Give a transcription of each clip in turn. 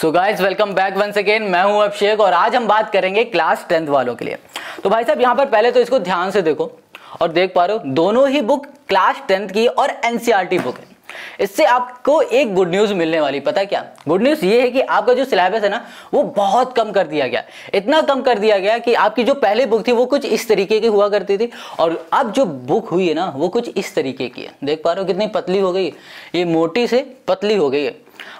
सो guys welcome back once again मैं हूं अभिषेक और आज हम बात करेंगे क्लास टेंथ वालों के लिए तो भाई साहब यहाँ पर पहले तो इसको ध्यान से देखो और देख पा रहे हो दोनों ही बुक क्लास टेंथ की और एनसीईआरटी बुक e है इससे आपको एक गुड न्यूज मिलने वाली पता क्या गुड न्यूज ये है कि आपका जो सिलेबस है ना वो बहुत कम कर दिया गया इतना कम कर दिया गया कि आपकी जो पहले बुक थी वो कुछ इस तरीके की हुआ करती थी और अब जो बुक हुई है ना वो कुछ इस तरीके की है देख पा रहे हो कितनी पतली हो गई ये मोटी से पतली हो गई है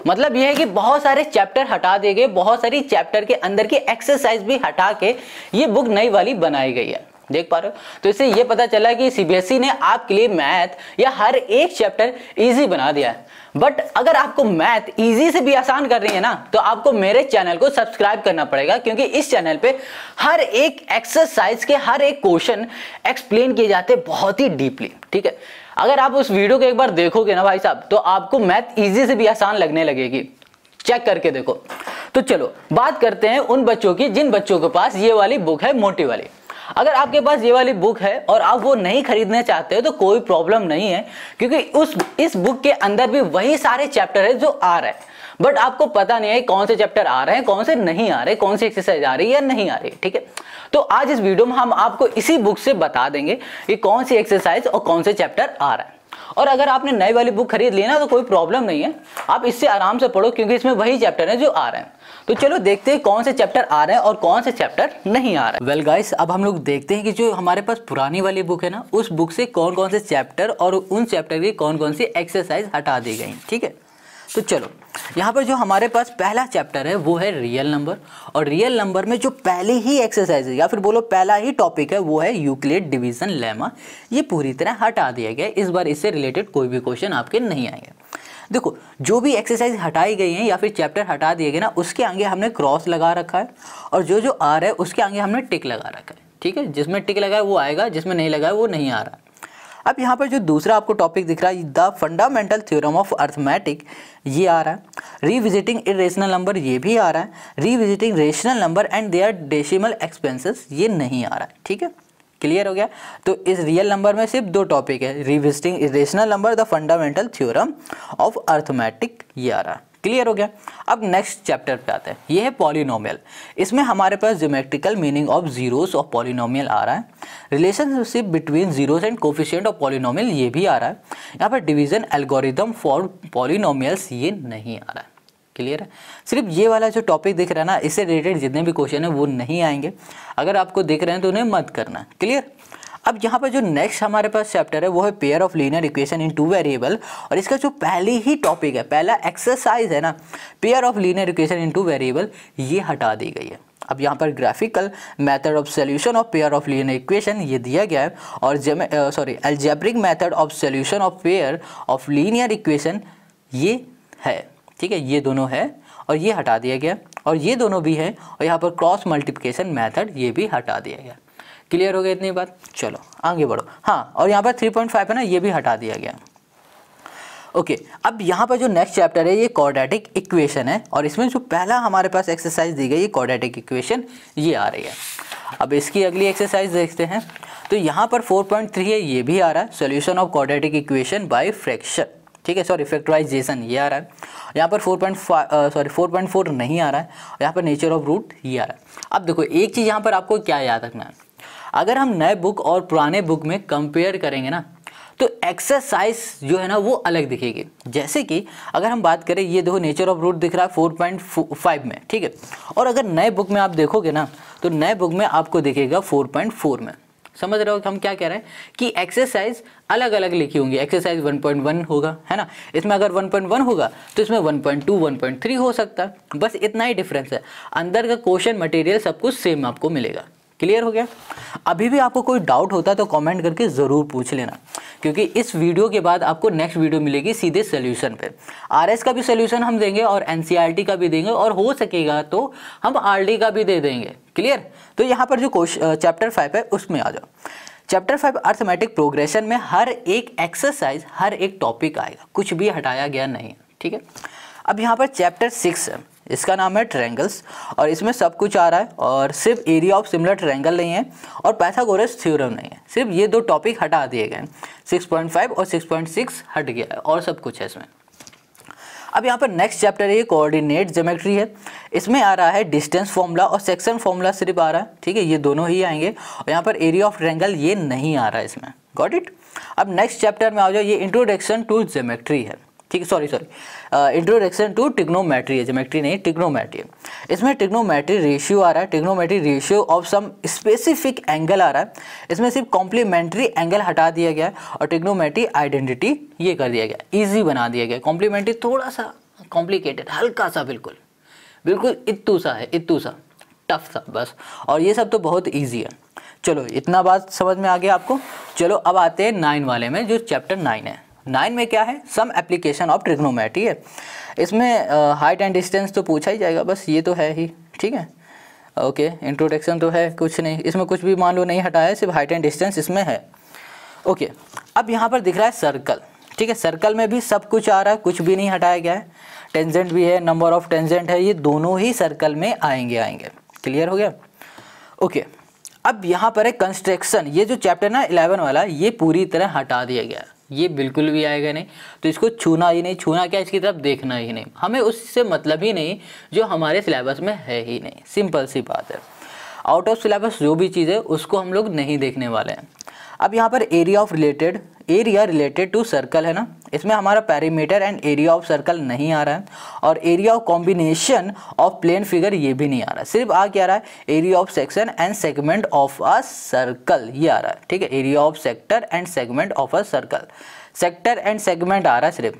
मतलब यह है कि बहुत सारे चैप्टर हटा दिए गए बहुत सारी चैप्टर के अंदर की एक्सरसाइज भी हटा के ये बुक नई वाली बनाई गई है देख पा रहे हो तो इससे ये पता चला कि सीबीएसई e ने आपके लिए मैथ या हर एक चैप्टर इजी बना दिया है बट अगर आपको मैथ इजी से भी आसान कर रही है ना तो आपको मेरे चैनल को सब्सक्राइब करना पड़ेगा क्योंकि इस चैनल पे हर एक एक्सरसाइज के हर एक क्वेश्चन एक्सप्लेन किए जाते हैं बहुत ही डीपली ठीक है अगर आप उस वीडियो को एक बार देखोगे ना भाई साहब तो आपको मैथ ईजी से भी आसान लगने लगेगी चेक करके देखो तो चलो बात करते हैं उन बच्चों की जिन बच्चों के पास ये वाली बुक है मोटी वाली अगर आपके पास ये वाली बुक है और आप वो नहीं खरीदना चाहते हो तो कोई प्रॉब्लम नहीं है क्योंकि उस इस बुक के अंदर भी वही सारे चैप्टर है जो आ रहे हैं बट आपको पता नहीं है कौन से चैप्टर आ रहे हैं कौन से नहीं आ रहे कौन सी एक्सरसाइज आ रही है या नहीं आ रही ठीक है तो आज इस वीडियो में हम आपको इसी बुक से बता देंगे कि कौन सी एक्सरसाइज और कौन से चैप्टर आ रहा है और अगर आपने नई वाली बुक खरीद ली ना तो कोई प्रॉब्लम नहीं है आप इससे आराम से पढ़ो क्योंकि इसमें वही चैप्टर है जो आ रहे हैं तो चलो देखते हैं कौन से चैप्टर आ रहे हैं और कौन से चैप्टर नहीं आ रहे हैं वेल गाइस अब हम लोग देखते हैं कि जो हमारे पास पुरानी वाली बुक है ना उस बुक से कौन कौन से चैप्टर और उन चैप्टर की कौन कौन सी एक्सरसाइज हटा दी गई ठीक है तो चलो यहाँ पर जो हमारे पास पहला चैप्टर है वो है रियल नंबर और रियल नंबर में जो पहली ही एक्सरसाइज है या फिर बोलो पहला ही टॉपिक है वो है यूक्लिड डिवीजन लेमा ये पूरी तरह हटा दिया गया इस बार इससे रिलेटेड कोई भी क्वेश्चन आपके नहीं आएंगे देखो जो भी एक्सरसाइज हटाई गई है या फिर चैप्टर हटा दिए गए ना उसके आगे हमने क्रॉस लगा रखा है और जो जो आ रहा है उसके आगे हमने टिक लगा रखा है ठीक है जिसमें टिक लगा है वो आएगा जिसमें नहीं लगा है वो नहीं आ रहा है अब यहाँ पर जो दूसरा आपको टॉपिक दिख रहा है the fundamental theorem of arithmetic ये आ रहा है इ इरेशनल नंबर ये भी आ रहा है revisiting rational number and their decimal expansions ये नहीं आ रहा है ठीक है क्लियर हो गया तो इस रियल नंबर में सिर्फ दो टॉपिक है revisiting irrational number the fundamental theorem of arithmetic ये आ रहा है क्लियर हो गया अब नेक्स्ट चैप्टर पे आते हैं ये है पॉलिनोमियल इसमें हमारे पास geometrical meaning of zeros of polynomial आ रहा है relationship between zeros and coefficient of polynomial ये भी आ रहा है यहाँ पर डिवीजन एल्गोरिदम फॉर पॉलिनोमियल्स ये नहीं आ रहा है क्लियर है सिर्फ ये वाला जो टॉपिक दिख रहा है ना इससे रिलेटेड जितने भी क्वेश्चन है वो नहीं आएंगे अगर आपको दिख रहे हैं तो उन्हें मत करना क्लियर अब यहाँ पर जो नेक्स्ट हमारे पास चैप्टर है वो है pair of linear equation in two variable और इसका जो पहली ही टॉपिक है पहला एक्सरसाइज है ना pair of linear equation in two variable ये हटा दी गई है अब यहाँ पर graphical method of solution of pair of linear equation ये दिया गया है और sorry algebraic method of solution of pair of linear equation ये है ठीक है ये दोनों है और ये हटा दिया गया और ये दोनों भी हैं और यहाँ पर क्रॉस मल्टीप्लिकेशन मेथड ये भी हटा दिया गया क्लियर हो गया इतनी बात चलो आगे बढ़ो हाँ और यहाँ पर थ्री पॉइंट फाइव है ना ये भी हटा दिया गया ओके okay, अब यहाँ पर जो नेक्स्ट चैप्टर है ये कॉर्डेटिक इक्वेशन है और इसमें जो पहला हमारे पास एक्सरसाइज दी गई ये कॉर्डेटिक इक्वेशन ये आ रही है अब इसकी अगली एक्सरसाइज देखते हैं तो यहाँ पर 4.3 है ये भी आ रहा है solution of quadratic equation by fraction ठीक है सॉरी फैक्टराइजेशन ये आ रहा है यहाँ पर 4.5 सॉरी 4.4 नहीं आ रहा है यहाँ पर नेचर ऑफ रूट ये आ रहा है अब देखो एक चीज़ यहाँ पर आपको क्या याद रखना है अगर हम नए बुक और पुराने बुक में कंपेयर करेंगे ना तो एक्सरसाइज जो है ना वो अलग दिखेगी जैसे कि अगर हम बात करें ये देखो नेचर ऑफ रूट दिख रहा है फोर पॉइंट फाइव में ठीक है और अगर नए बुक में आप देखोगे ना तो नए बुक में आपको दिखेगा फोर पॉइंट फोर में समझ रहे हो कि हम क्या कह रहे हैं कि एक्सरसाइज अलग अलग लिखी होंगी एक्सरसाइज वन पॉइंट वन होगा है ना इसमें अगर वन पॉइंट वन होगा तो इसमें one one point two point three हो सकता है बस इतना ही डिफरेंस है अंदर का क्वेश्चन मटेरियल सब कुछ सेम आपको मिलेगा क्लियर हो गया अभी भी आपको कोई डाउट होता है तो कमेंट करके ज़रूर पूछ लेना क्योंकि इस वीडियो के बाद आपको नेक्स्ट वीडियो मिलेगी सीधे सोल्यूशन पे आरएस का भी सोल्यूशन हम देंगे और एनसीईआरटी e का भी देंगे और हो सकेगा तो हम आर का भी दे देंगे क्लियर तो यहाँ पर जो चैप्टर फाइव है उसमें आ जाओ चैप्टर फाइव अर्थमेटिक प्रोग्रेशन में हर एक एक्सरसाइज हर एक टॉपिक आएगा कुछ भी हटाया गया नहीं ठीक है अब यहाँ पर चैप्टर सिक्स है इसका नाम है ट्रैंगल्स और इसमें सब कुछ आ रहा है और सिर्फ एरिया ऑफ सिमिलर ट्रैंगल नहीं है और पैथागोरस थ्योरम नहीं है सिर्फ ये दो टॉपिक हटा दिए गए 6.5 और 6.6 हट गया है और सब कुछ है इसमें अब यहाँ पर नेक्स्ट चैप्टर है कोऑर्डिनेट जोमेट्री है इसमें आ रहा है डिस्टेंस फॉर्मूला और सेक्शन फॉर्मूला सिर्फ आ रहा है ठीक है ये दोनों ही आएंगे और यहाँ पर एरिया ऑफ ट्रैंगल ये नहीं आ रहा है इसमें गॉट इट अब नेक्स्ट चैप्टर में आ जाओ ये इंट्रोडक्शन टू जोमेट्री है ठीक है sorry sorry introduction to trigonometry है जोमेट्री नहीं टिग्नोमेट्री इसमें टिग्नोमेट्री रेशियो आ रहा है trigonometry ratio of some specific angle आ रहा है इसमें सिर्फ कॉम्प्लीमेंट्री एंगल हटा दिया गया है और टिग्नोमेट्री आइडेंटिटी ये कर दिया गया ईजी बना दिया गया कॉम्प्लीमेंट्री थोड़ा सा कॉम्प्लिकेटेड हल्का सा बिल्कुल बिल्कुल इतू सा है इतू सा टफ था बस और ये सब तो बहुत ईजी है चलो इतना बात समझ में आ गया आपको चलो अब आते हैं नाइन वाले में जो चैप्टर नाइन है नाइन में क्या है सम एप्लीकेशन ऑफ ट्रिग्नोमेट्री है इसमें हाइट एंड डिस्टेंस तो पूछा ही जाएगा बस ये तो है ही ठीक है ओके इंट्रोडक्शन तो है कुछ नहीं इसमें कुछ भी मान लो नहीं हटाया सिर्फ हाइट एंड डिस्टेंस इसमें है ओके अब यहाँ पर दिख रहा है सर्कल ठीक है सर्कल में भी सब कुछ आ रहा है कुछ भी नहीं हटाया गया है टेंजेंट भी है नंबर ऑफ टेंजेंट है ये दोनों ही सर्कल में आएंगे आएंगे क्लियर हो गया ओके अब यहाँ पर है कंस्ट्रक्शन ये जो चैप्टर ना इलेवन वाला ये पूरी तरह हटा दिया गया है ये बिल्कुल भी आएगा नहीं तो इसको छूना ही नहीं छूना क्या इसकी तरफ देखना ही नहीं हमें उससे मतलब ही नहीं जो हमारे सिलेबस में है ही नहीं सिंपल सी बात है आउट ऑफ सिलेबस जो भी चीज़ है उसको हम लोग नहीं देखने वाले हैं अब यहाँ पर area of related area related to circle है ना इसमें हमारा perimeter and area of circle नहीं आ रहा है और area of combination of plane figure ये भी नहीं आ रहा सिर्फ आ क्या रहा है area of section and segment of a circle ये आ रहा है ठीक है area of sector and segment of a circle sector and segment आ रहा है सिर्फ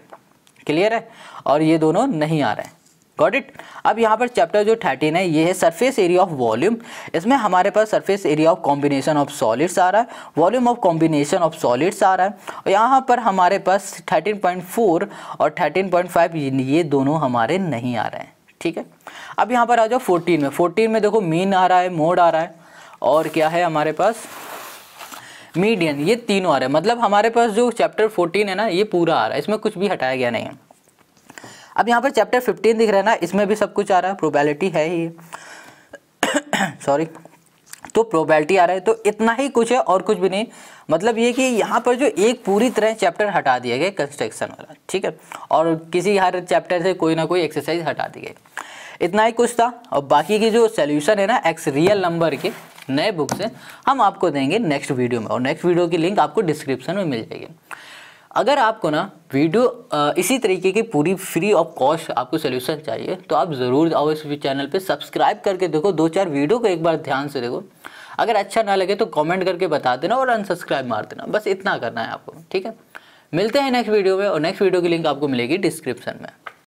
क्लियर है और ये दोनों नहीं आ रहे हैं गॉट इट अब यहाँ पर चैप्टर जो थर्टीन है ये है सरफेस एरिया ऑफ वॉल्यूम इसमें हमारे पास surface area of combination of solids आ रहा है volume of combination of solids आ रहा है और यहाँ पर हमारे पास थर्टीन पॉइंट फोर और थर्टीन पॉइंट फाइव ये दोनों हमारे नहीं आ रहे हैं ठीक है अब यहाँ पर आ जाओ फोर्टीन में फोर्टीन में देखो मीन आ रहा है मोड आ रहा है और क्या है हमारे पास मीडियन ये तीनों आ रहा है मतलब हमारे पास जो चैप्टर फोर्टीन है ना ये पूरा आ रहा है इसमें कुछ भी हटाया गया नहीं है अब यहाँ पर चैप्टर फिफ्टीन दिख रहा है ना इसमें भी सब कुछ आ रहा है प्रोबेलिटी है ही सॉरी तो प्रोबेलिटी आ रहा है तो इतना ही कुछ है और कुछ भी नहीं मतलब ये कि यहाँ पर जो एक पूरी तरह चैप्टर हटा दिया गया कंस्ट्रक्शन वाला ठीक है और किसी हर चैप्टर से कोई ना कोई एक्सरसाइज हटा दी गई इतना ही कुछ था और बाकी के जो सोल्यूशन है ना एक्स रियल नंबर के नए बुक से हम आपको देंगे नेक्स्ट वीडियो में और नेक्स्ट वीडियो की लिंक आपको डिस्क्रिप्शन में मिल जाएगी अगर आपको ना वीडियो इसी तरीके की पूरी फ्री ऑफ कॉस्ट आपको सोल्यूशन चाहिए तो आप ज़रूर आओ इस चैनल पे सब्सक्राइब करके देखो दो चार वीडियो को एक बार ध्यान से देखो अगर अच्छा ना लगे तो कमेंट करके बता देना और अनसब्सक्राइब मार देना बस इतना करना है आपको ठीक है मिलते हैं नेक्स्ट वीडियो में और नेक्स्ट वीडियो की लिंक आपको मिलेगी डिस्क्रिप्शन में